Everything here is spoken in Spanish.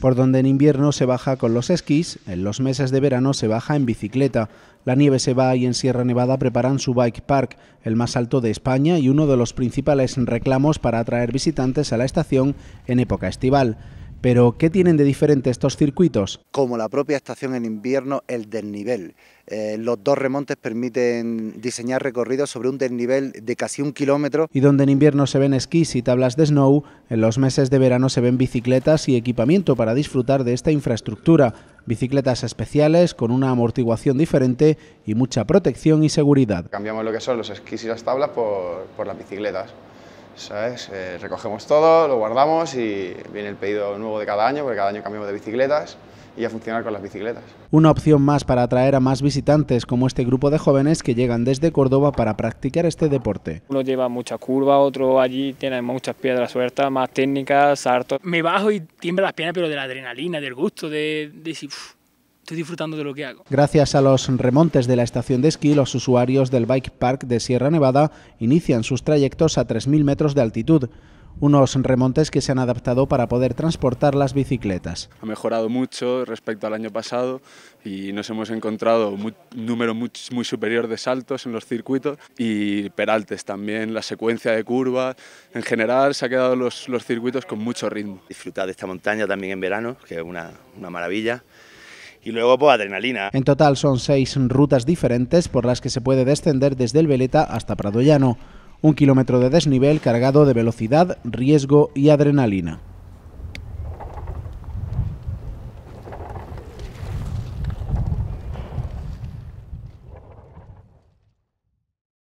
por donde en invierno se baja con los esquís, en los meses de verano se baja en bicicleta. La nieve se va y en Sierra Nevada preparan su bike park, el más alto de España y uno de los principales reclamos para atraer visitantes a la estación en época estival. Pero, ¿qué tienen de diferente estos circuitos? Como la propia estación en invierno, el desnivel. Eh, los dos remontes permiten diseñar recorridos sobre un desnivel de casi un kilómetro. Y donde en invierno se ven esquís y tablas de snow, en los meses de verano se ven bicicletas y equipamiento para disfrutar de esta infraestructura. Bicicletas especiales con una amortiguación diferente y mucha protección y seguridad. Cambiamos lo que son los esquís y las tablas por las bicicletas. ¿sabes? Eh, recogemos todo, lo guardamos y viene el pedido nuevo de cada año, porque cada año cambiamos de bicicletas y a funcionar con las bicicletas. Una opción más para atraer a más visitantes como este grupo de jóvenes que llegan desde Córdoba para practicar este deporte. Uno lleva mucha curva, otro allí tiene muchas piedras sueltas, más técnicas, sarto. Me bajo y tiembla las piernas, pero de la adrenalina, del gusto, de, decir, estoy disfrutando de lo que hago. Gracias a los remontes de la estación de esquí, los usuarios del Bike Park de Sierra Nevada inician sus trayectos a 3.000 metros de altitud unos remontes que se han adaptado para poder transportar las bicicletas. Ha mejorado mucho respecto al año pasado y nos hemos encontrado un número muy, superior de saltos en los circuitos y peraltes también, la secuencia de curvas. En general se han quedado los, los circuitos con mucho ritmo. Disfrutar de esta montaña también en verano, que es una, una maravilla y luego por pues, adrenalina. En total son seis rutas diferentes por las que se puede descender desde el Veleta hasta Prado Llano. Un kilómetro de desnivel cargado de velocidad, riesgo y adrenalina.